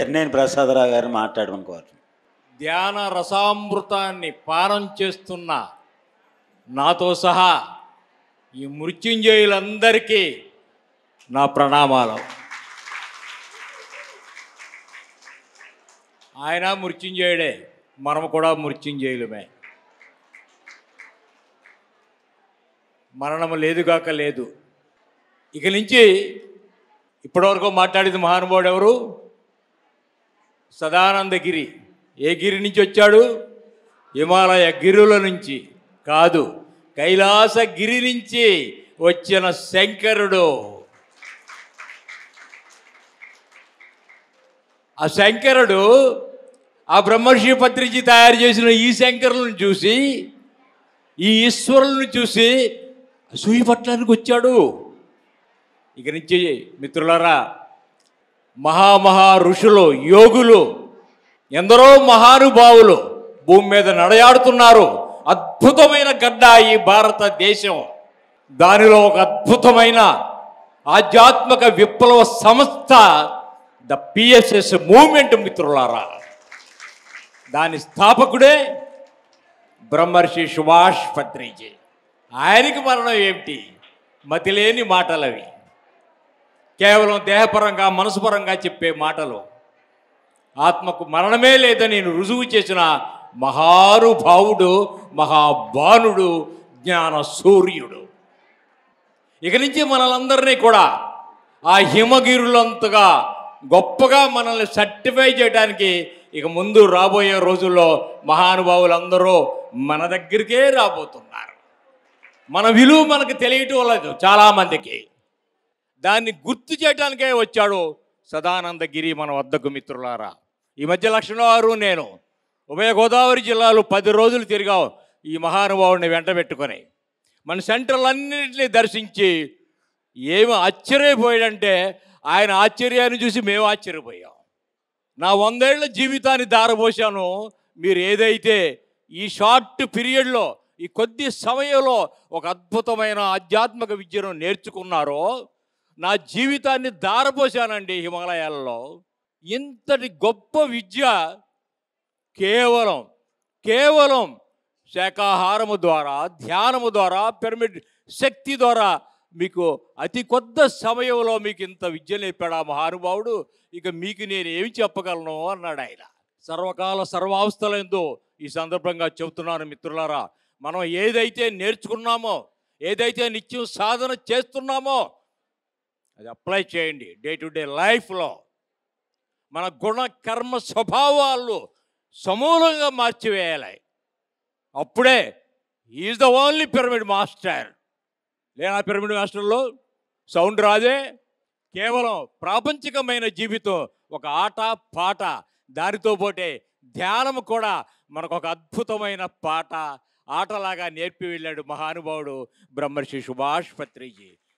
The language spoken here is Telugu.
ఎర్నేని ప్రసాదరావు గారిని మాట్లాడమని ధ్యాన రసామృతాన్ని పానం చేస్తున్న నాతో సహా ఈ మృత్యుంజయులందరికీ నా ప్రణామాలు ఆయన మృత్యుంజయుడే మనము కూడా మృత్యుంజయులమే మరణం లేదుగాక లేదు ఇక నుంచి ఇప్పటివరకు మాట్లాడేది మహానుభావుడు ఎవరు సదానందగిరి ఏ గిరి నుంచి వచ్చాడు హిమాలయ గిరుల నుంచి కాదు కైలాసగిరి నుంచి వచ్చిన శంకరుడు ఆ శంకరుడు ఆ బ్రహ్మర్షి పత్రిక తయారు చేసిన ఈ శంకరులను చూసి ఈ ఈశ్వరులను చూసి సూయి పట్టడానికి వచ్చాడు ఇక నుంచి మిత్రులారా మహామహా ఋషులు యోగులు ఎందరో మహానుభావులు భూమి మీద నడయాడుతున్నారు అద్భుతమైన గడ్డ ఈ భారతదేశం దానిలో ఒక అద్భుతమైన ఆధ్యాత్మిక విప్లవ సంస్థ ద పిఎస్ఎస్ మూమెంట్ మిత్రులారా దాని స్థాపకుడే బ్రహ్మర్షి సుభాష్ పత్రిజీ ఆయనకి మరణం ఏమిటి మతిలేని మాటలవి కేవలం దేహపరంగా మనసుపరంగా చెప్పే మాటలు ఆత్మకు మరణమే లేదని నేను రుజువు చేసిన మహానుభావుడు మహాబానుడు జ్ఞాన సూర్యుడు ఇక నుంచి మనలందరినీ కూడా ఆ హిమగిరులంతగా గొప్పగా మనల్ని సర్టిఫై చేయడానికి ఇక ముందు రాబోయే రోజుల్లో మహానుభావులందరూ మన దగ్గరికే రాబోతున్నారు మన విలువ మనకు తెలియటం లేదు చాలామందికి దాన్ని గుర్తు చేయడానికే వచ్చాడు సదానందగిరి మన వద్దకు మిత్రులారా ఈ మధ్య లక్ష్మణవారు నేను ఉభయ గోదావరి జిల్లాలో పది రోజులు తిరిగావు ఈ మహానుభావుడిని వెంట పెట్టుకొని మన సెంటర్లన్నింటినీ దర్శించి ఏమి ఆశ్చర్యపోయాడంటే ఆయన ఆశ్చర్యాన్ని చూసి మేము ఆశ్చర్యపోయాం నా వందేళ్ల జీవితాన్ని దారబోసాను మీరు ఏదైతే ఈ షార్ట్ పీరియడ్లో ఈ కొద్ది సమయంలో ఒక అద్భుతమైన ఆధ్యాత్మిక విద్యను నేర్చుకున్నారో నా జీవితాన్ని దారపోశానండి హిమాలయాలలో ఇంతటి గొప్ప విద్య కేవలం కేవలం శాకాహారము ద్వారా ధ్యానము ద్వారా పిరమిడ్ శక్తి ద్వారా మీకు అతి కొద్ద సమయంలో మీకు ఇంత విద్య నేర్పాడు ఆ మహానుభావుడు ఇక మీకు నేను ఏమి చెప్పగలను అన్నాడు ఆయన సర్వకాల సర్వావస్థలందు ఈ సందర్భంగా చెబుతున్నాను మిత్రులారా మనం ఏదైతే నేర్చుకున్నామో ఏదైతే నిత్యం సాధన చేస్తున్నామో అది అప్లై చేయండి డే టు డే లైఫ్లో మన గుణ కర్మ స్వభావాలు సమూలంగా మార్చివేయాలి అప్పుడే is the only pyramid master లేదా పిరమిడ్ మాస్టర్లో సౌండ్ రాదే కేవలం ప్రాపంచికమైన జీవితం ఒక ఆట పాట దానితో పోటే ధ్యానం కూడా మనకు ఒక అద్భుతమైన పాట ఆటలాగా నేర్పి వెళ్ళాడు మహానుభావుడు బ్రహ్మర్షి సుభాష్ పత్రిజీ